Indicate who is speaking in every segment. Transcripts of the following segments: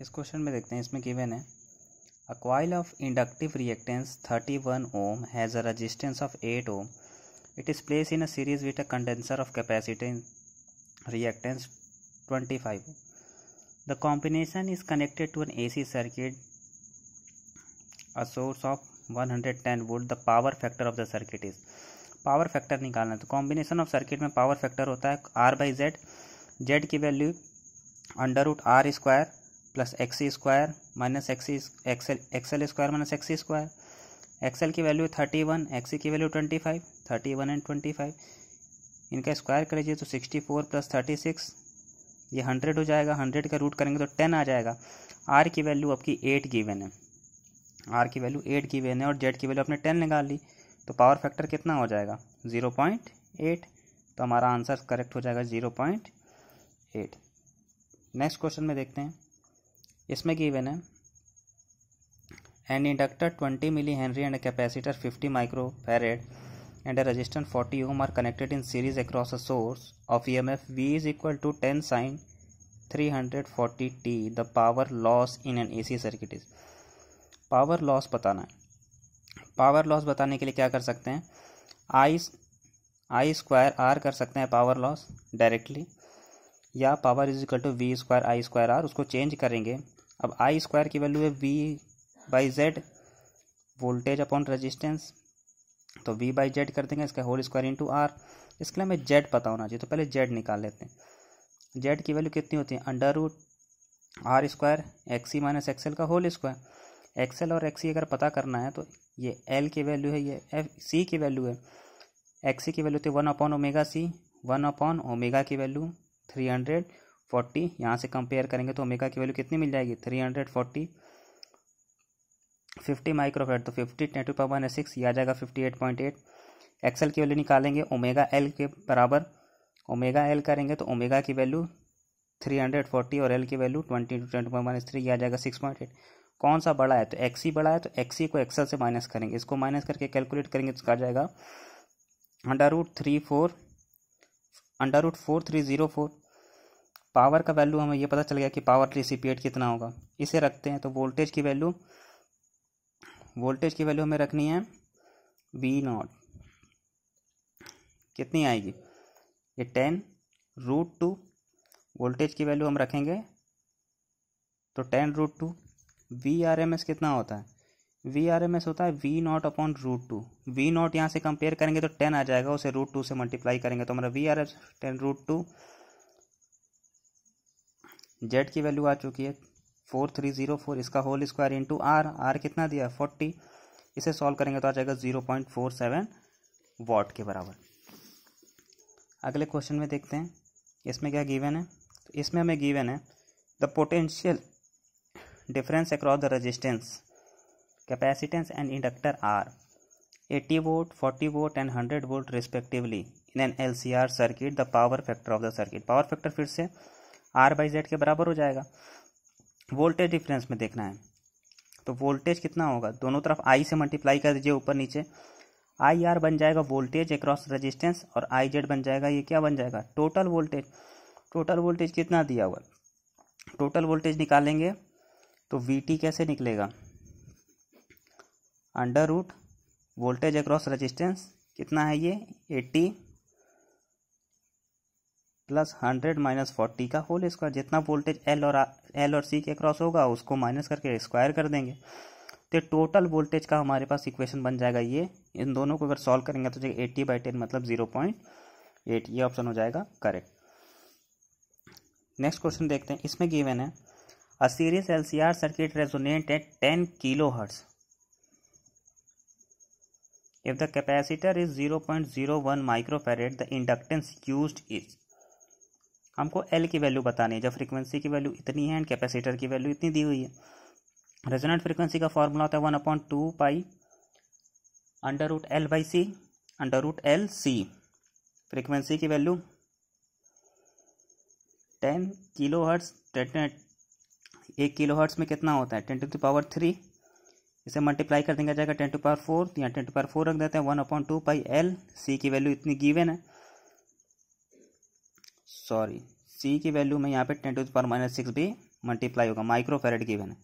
Speaker 1: इस क्वेश्चन में देखते हैं इसमें गिवन है a coil of inductive reactance 31 ohm has a resistance of 8 ohm it is place in a series with a condenser of capacity reactance 25 five the combination is connected to an A C circuit a source of 110 volt the power factor of the circuit is power factor निकालना है तो combination of circuit में power factor होता है R by Z Z की value under root R square plus X square minus X XL XL square minus X square XL की value thirty one X की value twenty five thirty one and twenty five इनका square कर लीजिए तो sixty four plus thirty six ये hundred हो जाएगा hundred का रूट करेंगे तो टेन आ जाएगा आर की वैल्यू आपकी एट गिवेन है आर की वैल्यू एट गिवेन है और जेड की वैल्यू आपने टेन निकाल ली तो पावर फैक्टर कितना हो जाएगा ज़ीरो पॉइंट एट तो हमारा आंसर करेक्ट हो जाएगा zero point eight next question में देखते हैं इसमें गिवन है an inductor twenty millihenry and capacitor fifty micro ohm are connected in series across a source of E M F V is equal to ten sine three hundred forty T the power loss in an A C circuit is power loss बताना है power loss बताने के लिए क्या कर सकते हैं आई आई square are कर सकते हैं पावर लॉस डायरेक्टली या power is equal to V square I square R उसको चेंज करेंगे अब आई स्क्वायर की वैल्यू है V by Z voltage upon resistance तो वी बाई जेड कर देंगे इसका होल स्क्वायर इंटू आर इसके लिए हमें जेड पता होना चाहिए तो पहले जेड निकाल लेते हैं जेड की वैल्यू कितनी होती है under root R square XC minus XL का होल स्क्वायर एक्सएल और एक्सी e अगर पता करना है तो ये एल की वैल्यू है ये एफ सी की वैल्यू है एक्सी e की वैल्यू थी one upon omega C one upon omega की वैल्यू थ्री हंड्रेड फोर्टी यहाँ से कंपेयर करेंगे तो ओमेगा की वैल्यू कितनी मिल जाएगी three hundred forty fifty microfarad तो fifty ten to power six या आ जाएगा fifty eight point eight XL की वैल्यू निकालेंगे ओमेगा एल के बराबर ओमेगा एल करेंगे तो ओमेगा की वैल्यू थ्री हंड्रेड फोर्टी और एल की value twenty two twenty minus three या आ जाएगा सिक्स पॉइंट एट कौन सा बड़ा है तो एक्सी बड़ा है तो एक्सी को एक्सल से माइनस करेंगे इसको माइनस करके कैलकुलेट करेंगे तो कहा आ जाएगा under root three four under root four three zero four power का वैल्यू हमें यह पता चल गया कि पावर रिसिपिएट कितना होगा इसे रखते हैं तो वोल्टेज की वैल्यू वोल्टेज की वैल्यू हमें रखनी है वी नॉट कितनी आएगी ये टेन रूट टू वोल्टेज की वैल्यू हम रखेंगे तो ten root two V R M S कितना होता है वी आर एम एस होता है V naught upon root two V naught यहाँ से कंपेयर करेंगे तो टेन आ जाएगा उसे रूट टू से मल्टीप्लाई करेंगे तो हमारा V R S ten root two Z की वैल्यू आ चुकी है फोर थ्री जीरो फोर इसका whole square into R R कितना दिया फोर्टी इसे सॉल्व करेंगे तो आ जाएगा zero point four seven watt के बराबर अगले क्वेश्चन में देखते हैं इसमें क्या गिवन है तो इसमें हमें गिवन है the potential difference across the resistance capacitance and inductor are eighty volt forty volt and hundred volt respectively in an L C R circuit the power factor of the circuit power factor फिर से are by Z के बराबर हो जाएगा voltage difference में देखना है तो वोल्टेज कितना होगा दोनों तरफ आई से मल्टीप्लाई कर दीजिए ऊपर नीचे आई आर बन जाएगा वोल्टेज अक्रॉस रजिस्टेंस और आई जेड बन जाएगा ये क्या बन जाएगा टोटल वोल्टेज टोटल वोल्टेज कितना दिया हुआ टोटल वोल्टेज निकालेंगे तो वी टी कैसे निकलेगा under root voltage across resistance कितना है ये eighty plus hundred minus forty का होल स्क्वायर जितना वोल्टेज एल और एल और सी के क्रॉस होगा उसको माइनस करके स्क्वायर कर देंगे तो टोटल वोल्टेज का हमारे पास इक्वेशन बन जाएगा ये इन दोनों को अगर सॉल्व करेंगे तो एट्टी बाई टेन मतलब जीरो पॉइंट एट ये ऑप्शन हो जाएगा करेक्ट नेक्स्ट क्वेश्चन देखते हैं इसमें गिवन है a series L C R circuit resonate at ten kilohertz is zero point zero one microfarad the inductance use is हमको L की वैल्यू बतानी है जब फ्रीक्वेंसी की वैल्यू इतनी है एंड कैपेसिटर की वैल्यू इतनी दी हुई है रेजोनेंट फ्रीक्वेंसी का फॉर्मूला होता है one upon two pi under root L by C under root L C frequency की वैल्यू टेन किलो हर्ट्स एक किलो हर्ट्स में कितना होता है टेन टू पावर थ्री इसे मल्टीप्लाई कर देंगे जाएगा टेन टू पावर फोर यहाँ टेन टू पावर फोर रख देते हैं one upon two pi L C की वैल्यू इतनी गिवेन है सॉरी सी की वैल्यू में यहाँ पे ten to the minus six भी मल्टीप्लाई होगा माइक्रो फेरेड गिवन है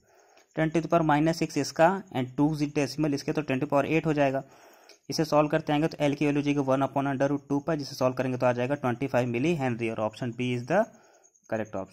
Speaker 1: ten to the minus six इसका एंड टू जी डेसिमल इसके तो टेन टू पावर एट हो जाएगा इसे सॉल्व करते आएंगे तो एल की वैल्यू जी वन अपॉन अंडर टू पर जिसे सॉल्व करेंगे तो आ जाएगा ट्वेंटी फाइव मिली हेनरी और option B is the correct option